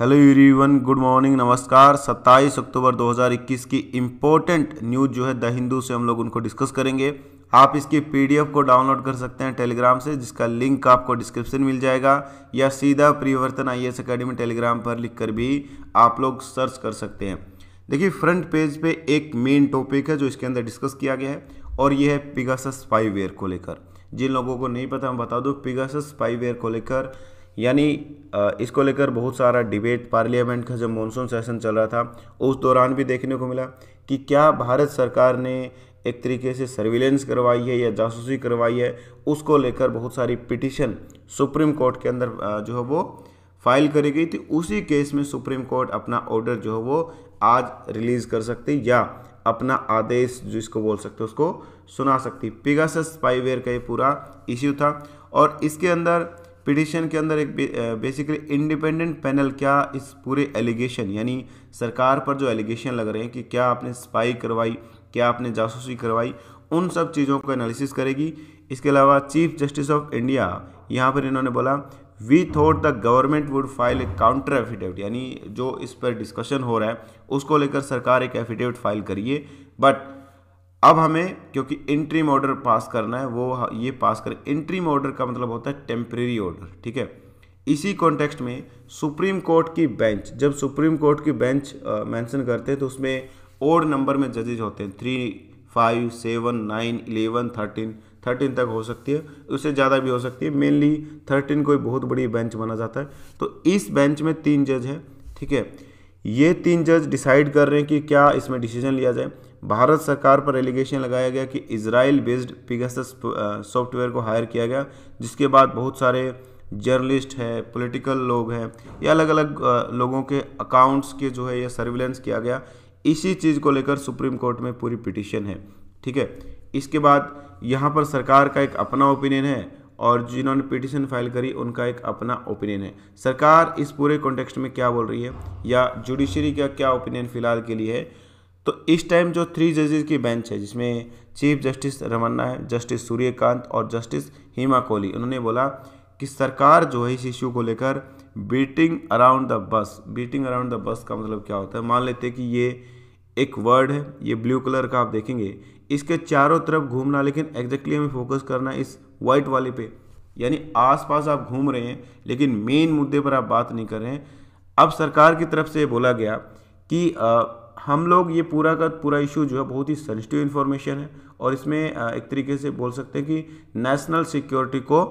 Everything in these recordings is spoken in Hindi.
हेलो वन गुड मॉर्निंग नमस्कार 27 अक्टूबर 2021 की इम्पोर्टेंट न्यूज़ जो है द हिंदू से हम लोग उनको डिस्कस करेंगे आप इसकी पीडीएफ को डाउनलोड कर सकते हैं टेलीग्राम से जिसका लिंक आपको डिस्क्रिप्शन मिल जाएगा या सीधा परिवर्तन आई एस अकेडमी टेलीग्राम पर लिख कर भी आप लोग सर्च कर सकते हैं देखिए फ्रंट पेज पे एक मेन टॉपिक है जो इसके अंदर डिस्कस किया गया है और ये है पिगासस स्पाईवेयर को लेकर जिन लोगों को नहीं पता मैं बता दूँ पिगासस स्पाईवेयर को लेकर यानी इसको लेकर बहुत सारा डिबेट पार्लियामेंट का जब मानसून सेशन चल रहा था उस दौरान भी देखने को मिला कि क्या भारत सरकार ने एक तरीके से सर्विलेंस करवाई है या जासूसी करवाई है उसको लेकर बहुत सारी पिटिशन सुप्रीम कोर्ट के अंदर जो है वो फाइल करी गई थी उसी केस में सुप्रीम कोर्ट अपना ऑर्डर जो है वो आज रिलीज़ कर सकती या अपना आदेश जिसको बोल सकते उसको सुना सकती पिगासस स्पाईवेयर का ये पूरा इश्यू था और इसके अंदर पिटिशन के अंदर एक बेसिकली इंडिपेंडेंट पैनल क्या इस पूरे एलिगेशन यानी सरकार पर जो एलिगेशन लग रहे हैं कि क्या आपने स्पाई करवाई क्या आपने जासूसी करवाई उन सब चीज़ों को एनालिसिस करेगी इसके अलावा चीफ जस्टिस ऑफ इंडिया यहाँ पर इन्होंने बोला we thought the government would file a counter affidavit यानी जो इस पर डिस्कशन हो रहा है उसको लेकर सरकार एक एफिडेविट फाइल करिए बट अब हमें क्योंकि इंट्रीम ऑर्डर पास करना है वो ये पास कर इंट्रीम ऑर्डर का मतलब होता है टेम्प्रेरी ऑर्डर ठीक है इसी कॉन्टेक्स्ट में सुप्रीम कोर्ट की बेंच जब सुप्रीम कोर्ट की बेंच मेंशन करते हैं तो उसमें ओड नंबर में जजेज होते हैं three five seven nine eleven thirteen thirteen तक हो सकती है उससे ज़्यादा भी हो सकती है मेनली थर्टीन कोई बहुत बड़ी बेंच माना जाता है तो इस बेंच में तीन जज हैं ठीक है ये तीन जज डिसाइड कर रहे हैं कि क्या इसमें डिसीजन लिया जाए भारत सरकार पर एलिगेशन लगाया गया कि इसराइल बेस्ड पिगस सॉफ्टवेयर को हायर किया गया जिसके बाद बहुत सारे जर्नलिस्ट है पॉलिटिकल लोग हैं या अलग अलग uh, लोगों के अकाउंट्स के जो है ये सर्विलेंस किया गया इसी चीज़ को लेकर सुप्रीम कोर्ट में पूरी पिटिशन है ठीक है इसके बाद यहाँ पर सरकार का एक अपना ओपिनियन है और जिन्होंने पिटिशन फाइल करी उनका एक अपना ओपिनियन है सरकार इस पूरे कॉन्टेक्स्ट में क्या बोल रही है या जुडिशरी का क्या ओपिनियन फ़िलहाल के लिए है तो इस टाइम जो थ्री जजेज की बेंच है जिसमें चीफ जस्टिस रमन्ना है जस्टिस सूर्यकांत और जस्टिस हेमा कोहली उन्होंने बोला कि सरकार जो है इस इश्यू को लेकर beating around the bush beating around the bush का मतलब क्या होता है मान लेते हैं कि ये एक वर्ड है ये ब्लू कलर का आप देखेंगे इसके चारों तरफ घूमना लेकिन एग्जैक्टली हमें फोकस करना इस वाइट वाले पे यानी आसपास आप घूम रहे हैं लेकिन मेन मुद्दे पर आप बात नहीं कर रहे हैं अब सरकार की तरफ से बोला गया कि आ, हम लोग ये पूरा का पूरा इशू जो है बहुत ही सेंसिटिव इन्फॉर्मेशन है और इसमें एक तरीके से बोल सकते हैं कि नेशनल सिक्योरिटी को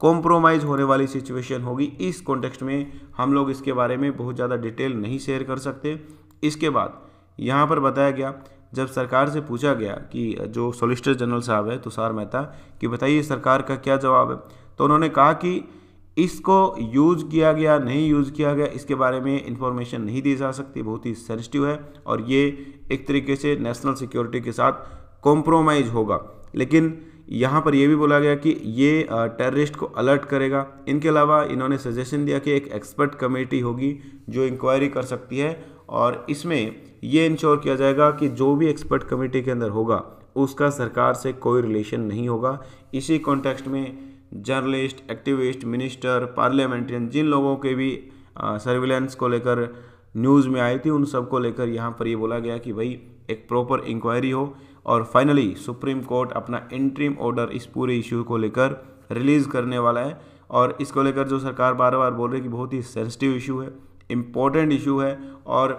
कॉम्प्रोमाइज़ होने वाली सिचुएशन होगी इस कॉन्टेक्स्ट में हम लोग इसके बारे में बहुत ज़्यादा डिटेल नहीं शेयर कर सकते इसके बाद यहाँ पर बताया गया जब सरकार से पूछा गया कि जो सॉलिसिटर जनरल साहब है तुषार मेहता कि बताइए सरकार का क्या जवाब है तो उन्होंने कहा कि इसको यूज़ किया गया नहीं यूज़ किया गया इसके बारे में इंफॉर्मेशन नहीं दी जा सकती बहुत ही सेंसिटिव है और ये एक तरीके से नेशनल सिक्योरिटी के साथ कॉम्प्रोमाइज़ होगा लेकिन यहाँ पर यह भी बोला गया कि ये टेररिस्ट को अलर्ट करेगा इनके अलावा इन्होंने सजेशन दिया कि एक एक्सपर्ट कमेटी होगी जो इंक्वायरी कर सकती है और इसमें ये इंश्योर किया जाएगा कि जो भी एक्सपर्ट कमेटी के अंदर होगा उसका सरकार से कोई रिलेशन नहीं होगा इसी कॉन्टेक्स्ट में जर्नलिस्ट एक्टिविस्ट मिनिस्टर पार्लियामेंट्रियन जिन लोगों के भी सर्विलेंस को लेकर न्यूज़ में आई थी उन सबको लेकर यहाँ पर ये बोला गया कि भाई एक प्रॉपर इंक्वायरी हो और फाइनली सुप्रीम कोर्ट अपना इंट्रीम ऑर्डर इस पूरे इशू को लेकर रिलीज़ करने वाला है और इसको लेकर जो सरकार बार बार बोल रही है कि बहुत ही सेंसिटिव इशू है इम्पोर्टेंट इशू है और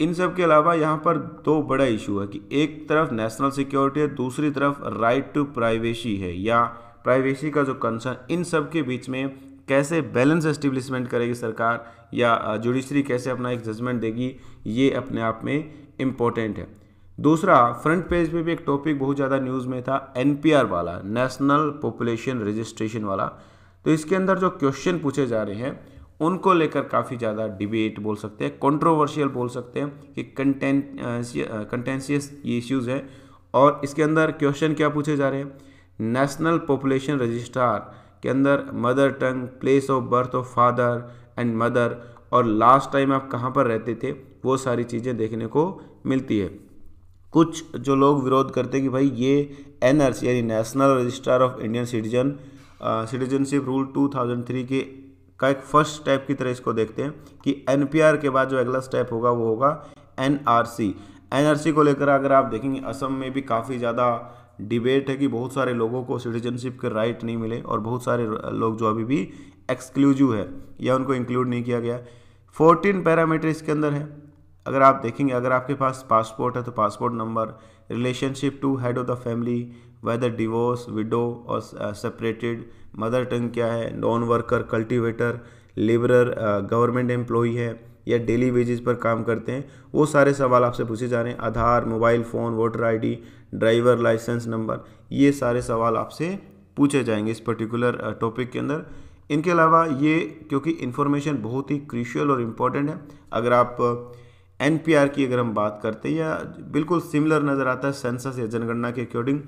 इन सब के अलावा यहाँ पर दो बड़ा इशू है कि एक तरफ नेशनल सिक्योरिटी है दूसरी तरफ राइट टू प्राइवेसी है या प्राइवेसी का जो कंसर्न इन सब के बीच में कैसे बैलेंस एस्टेब्लिशमेंट करेगी सरकार या जुडिशरी कैसे अपना एक जजमेंट देगी ये अपने आप में इम्पोर्टेंट है दूसरा फ्रंट पेज पे भी एक टॉपिक बहुत ज़्यादा न्यूज़ में था एन वाला नेशनल पॉपुलेशन रजिस्ट्रेशन वाला तो इसके अंदर जो क्वेश्चन पूछे जा रहे हैं उनको लेकर काफ़ी ज़्यादा डिबेट बोल सकते हैं कंट्रोवर्शियल बोल सकते हैं कि कंटेंट कंटेंशियस ये इश्यूज़ हैं और इसके अंदर क्वेश्चन क्या पूछे जा रहे हैं नेशनल पॉपुलेशन रजिस्ट्रार के अंदर mother tongue place of birth of father and mother और लास्ट टाइम आप कहाँ पर रहते थे वो सारी चीज़ें देखने को मिलती है कुछ जो लोग विरोध करते हैं कि भाई ये एन यानी national registrar of Indian citizen citizenship rule 2003 के का एक फर्स्ट स्टेप की तरह इसको देखते हैं कि एन के बाद जो अगला स्टेप होगा वो होगा एन एनआरसी को लेकर अगर आप देखेंगे असम में भी काफ़ी ज़्यादा डिबेट है कि बहुत सारे लोगों को सिटीजनशिप के राइट नहीं मिले और बहुत सारे लोग जो अभी भी एक्सक्लूजिव है या उनको इंक्लूड नहीं किया गया फोर्टीन पैरामीटर इसके अंदर है अगर आप देखेंगे अगर आपके पास पासपोर्ट है तो passport number relationship to head of the family whether divorce widow और सेपरेटेड मदर टंग क्या है non worker cultivator labourer government employee है या डेली बेसिस पर काम करते हैं वो सारे सवाल आपसे पूछे जा रहे हैं Aadhaar mobile phone voter ID driver licence number ये सारे सवाल आपसे पूछे जाएंगे इस पर्टिकुलर टॉपिक के अंदर इनके अलावा ये क्योंकि इन्फॉर्मेशन बहुत ही क्रिशियल और इम्पॉर्टेंट है अगर आप एन की अगर हम बात करते हैं या बिल्कुल सिमिलर नज़र आता है सेंसस या जनगणना के अकॉर्डिंग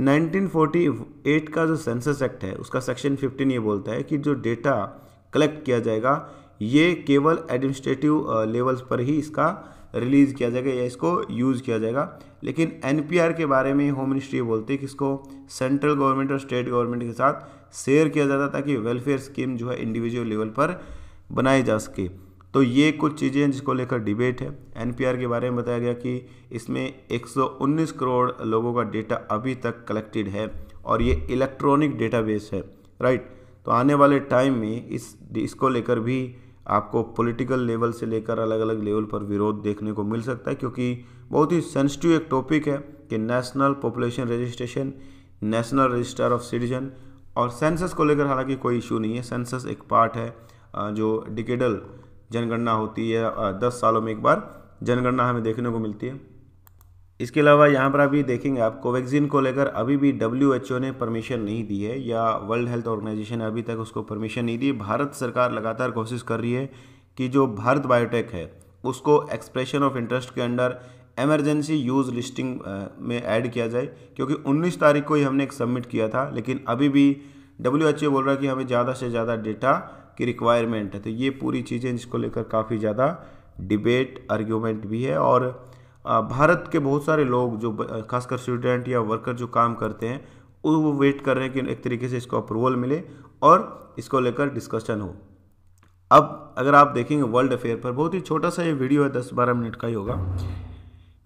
1948 का जो सेंसस एक्ट है उसका सेक्शन 15 ये बोलता है कि जो डेटा कलेक्ट किया जाएगा ये केवल एडमिनिस्ट्रेटिव लेवल्स पर ही इसका रिलीज़ किया जाएगा या इसको यूज़ किया जाएगा लेकिन एन के बारे में होम मिनिस्ट्री बोलते हैं कि इसको सेंट्रल गवर्नमेंट और स्टेट गवर्नमेंट के साथ शेयर किया जाता है ताकि वेलफेयर स्कीम जो है इंडिविजुअल लेवल पर बनाई जा सके तो ये कुछ चीज़ें हैं जिसको लेकर डिबेट है एनपीआर के बारे में बताया गया कि इसमें 119 करोड़ लोगों का डेटा अभी तक कलेक्टेड है और ये इलेक्ट्रॉनिक डेटाबेस है राइट तो आने वाले टाइम में इस इसको लेकर भी आपको पॉलिटिकल लेवल से लेकर अलग अलग लेवल पर विरोध देखने को मिल सकता है क्योंकि बहुत ही सेंसिटिव एक टॉपिक है कि national population registration national register of citizen और सेंसस को लेकर हालांकि कोई इशू नहीं है सेंसस एक पार्ट है जो डिकेडल जनगणना होती है दस सालों में एक बार जनगणना हमें देखने को मिलती है इसके अलावा यहाँ पर अभी देखेंगे आप कोवैक्सीन को लेकर अभी भी डब्ल्यू ने परमिशन नहीं दी है या वर्ल्ड हेल्थ ऑर्गेनाइजेशन ने अभी तक उसको परमिशन नहीं दी भारत सरकार लगातार कोशिश कर रही है कि जो भारत बायोटेक है उसको एक्सप्रेशन ऑफ इंटरेस्ट के अंडर एमरजेंसी यूज़ लिस्टिंग में ऐड किया जाए क्योंकि 19 तारीख को ही हमने एक सबमिट किया था लेकिन अभी भी डब्ल्यू बोल रहा है कि हमें ज़्यादा से ज़्यादा डेटा की रिक्वायरमेंट है तो ये पूरी चीज़ें जिसको लेकर काफ़ी ज़्यादा डिबेट आर्ग्यूमेंट भी है और भारत के बहुत सारे लोग जो खासकर स्टूडेंट या वर्कर जो काम करते हैं वो वेट कर रहे हैं कि एक तरीके से इसको अप्रूवल मिले और इसको लेकर डिस्कशन हो अब अगर आप देखेंगे वर्ल्ड अफेयर पर बहुत ही छोटा सा ये वीडियो है दस बारह मिनट का ही होगा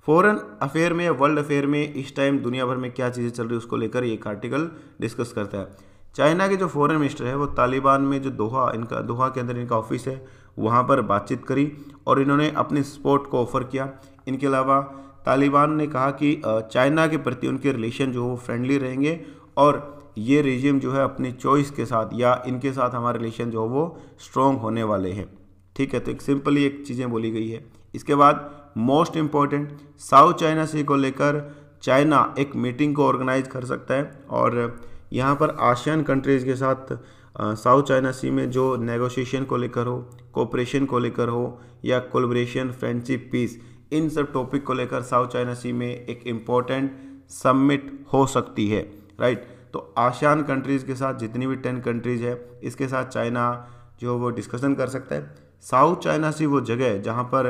फॉरेन अफेयर में या वर्ल्ड अफेयर में इस टाइम दुनिया भर में क्या चीज़ें चल रही है उसको लेकर एक आर्टिकल डिस्कस करता है चाइना के जो फॉरेन मिनिस्टर है वो तालिबान में जो दोहा इनका दोहा के अंदर इनका ऑफिस है वहाँ पर बातचीत करी और इन्होंने अपने सपोर्ट को ऑफ़र किया इनके अलावा तालिबान ने कहा कि चाइना के प्रति उनके रिलेशन जो वो फ्रेंडली रहेंगे और ये रिजिम जो है अपनी चॉइस के साथ या इनके साथ हमारे रिलेशन जो वो स्ट्रॉन्ग होने वाले हैं ठीक है तो एक सिंपली एक चीज़ें बोली गई है इसके बाद most important South China Sea को लेकर चाइना एक मीटिंग को ऑर्गेनाइज कर सकता है और यहाँ पर आशियन कंट्रीज़ के साथ साउथ चाइना सी में जो नेगोशिएशन को लेकर हो कोऑपरेशन को लेकर हो या कोलब्रेशन फ्रेंडशिप पीस इन सब टॉपिक को लेकर साउथ चाइना सी में एक इम्पॉर्टेंट सबमिट हो सकती है राइट तो आशियान कंट्रीज़ के साथ जितनी भी टेन कंट्रीज़ है इसके साथ चाइना जो वो डिस्कशन कर सकता है साउथ चाइना सी वो जगह है जहाँ पर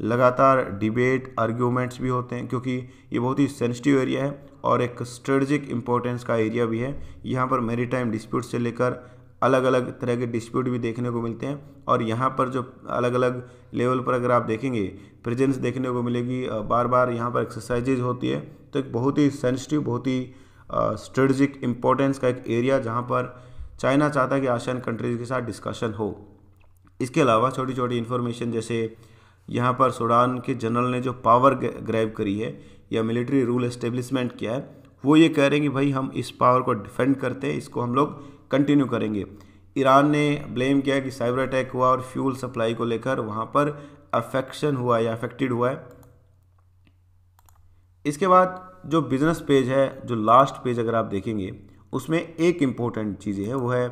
लगातार डिबेट आर्ग्यूमेंट्स भी होते हैं क्योंकि ये बहुत ही सेंसिटिव एरिया है और एक स्ट्रेटजिक इम्पोर्टेंस का एरिया भी है यहाँ पर मेरी टाइम डिस्प्यूट से लेकर अलग अलग तरह के डिस्प्यूट भी देखने को मिलते हैं और यहाँ पर जो अलग अलग लेवल पर अगर आप देखेंगे प्रेजेंस देखने को मिलेगी बार बार यहाँ पर एक्सरसाइजेज होती है तो एक बहुत ही सेंसिटिव बहुत ही स्ट्रेटजिक इम्पोर्टेंस का एक एरिया जहाँ पर चाइना चाहता है कि आशियान कंट्रीज़ के साथ डिस्कशन हो इसके अलावा छोटी छोटी इन्फॉर्मेशन जैसे यहाँ पर सूडान के जनरल ने जो पावर ग्रैब करी है या मिलिट्री रूल एस्टेब्लिशमेंट किया है वो ये कह रहे हैं कि भाई हम इस पावर को डिफेंड करते हैं इसको हम लोग कंटिन्यू करेंगे ईरान ने ब्लेम किया कि साइबर अटैक हुआ और फ्यूल सप्लाई को लेकर वहां पर अफेक्शन हुआ या अफेक्टेड हुआ है इसके बाद जो बिजनेस पेज है जो लास्ट पेज अगर आप देखेंगे उसमें एक इम्पोर्टेंट चीज़ है वो है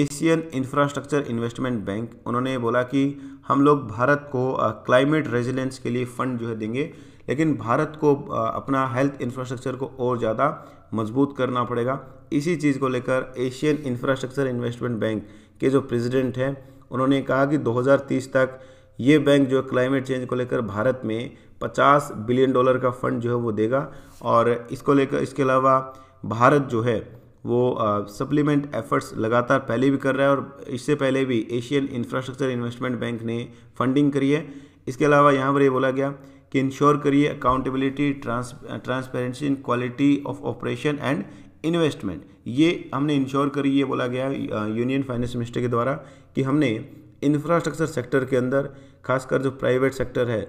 एशियन इंफ्रास्ट्रक्चर इन्वेस्टमेंट बैंक उन्होंने बोला कि हम लोग भारत को क्लाइमेट रेजिलेंस के लिए फ़ंड जो है देंगे लेकिन भारत को अपना हेल्थ इंफ्रास्ट्रक्चर को और ज़्यादा मजबूत करना पड़ेगा इसी चीज़ को लेकर एशियन इंफ्रास्ट्रक्चर इन्वेस्टमेंट बैंक के जो प्रेसिडेंट हैं उन्होंने कहा कि 2030 तक ये बैंक जो क्लाइमेट चेंज को लेकर भारत में 50 बिलियन डॉलर का फंड जो है वो देगा और इसको लेकर इसके अलावा भारत जो है वो सप्लीमेंट एफर्ट्स लगातार पहले भी कर रहा है और इससे पहले भी एशियन इंफ्रास्ट्रक्चर इन्वेस्टमेंट बैंक ने फंडिंग करी है इसके अलावा यहाँ पर ये बोला गया कि इंश्योर करिए accountability trans transparency in quality of operation and investment ये हमने इंश्योर करी ये बोला गया यूनियन फाइनेंस मिनिस्टर के द्वारा कि हमने इंफ्रास्ट्रक्चर सेक्टर के अंदर खासकर जो प्राइवेट सेक्टर है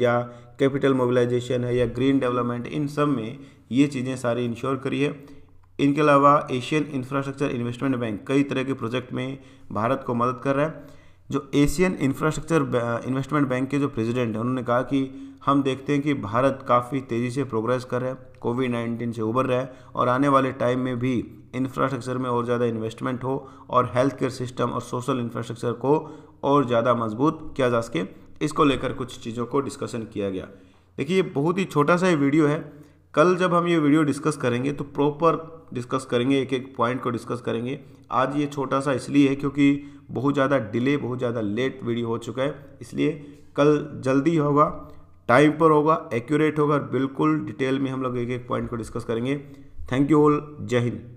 या कैपिटल मोबिलाइजेशन है या ग्रीन डेवलपमेंट इन सब में ये चीज़ें सारी इंश्योर करी है इनके अलावा एशियन इंफ्रास्ट्रक्चर इन्वेस्टमेंट बैंक कई तरह के प्रोजेक्ट में भारत को मदद कर रहा है जो एशियन इंफ्रास्ट्रक्चर इन्वेस्टमेंट बैंक के जो प्रेसिडेंट हैं उन्होंने कहा कि हम देखते हैं कि भारत काफ़ी तेज़ी से प्रोग्रेस कर रहा है कोविड नाइन्टीन से उबर रहा है और आने वाले टाइम में भी इंफ्रास्ट्रक्चर में और ज़्यादा इन्वेस्टमेंट हो और हेल्थ केयर सिस्टम और सोशल इंफ्रास्ट्रक्चर को और ज़्यादा मजबूत किया जा सके इसको लेकर कुछ चीज़ों को डिस्कशन किया गया देखिए बहुत ही छोटा सा ये वीडियो है कल जब हम ये वीडियो डिस्कस करेंगे तो प्रॉपर डिस्कस करेंगे एक एक पॉइंट को डिस्कस करेंगे आज ये छोटा सा इसलिए है क्योंकि बहुत ज़्यादा डिले बहुत ज़्यादा लेट वीडियो हो चुका है इसलिए कल जल्दी होगा टाइम पर होगा एक्यूरेट होगा बिल्कुल डिटेल में हम लोग एक एक पॉइंट को डिस्कस करेंगे थैंक यू ऑल जय हिंद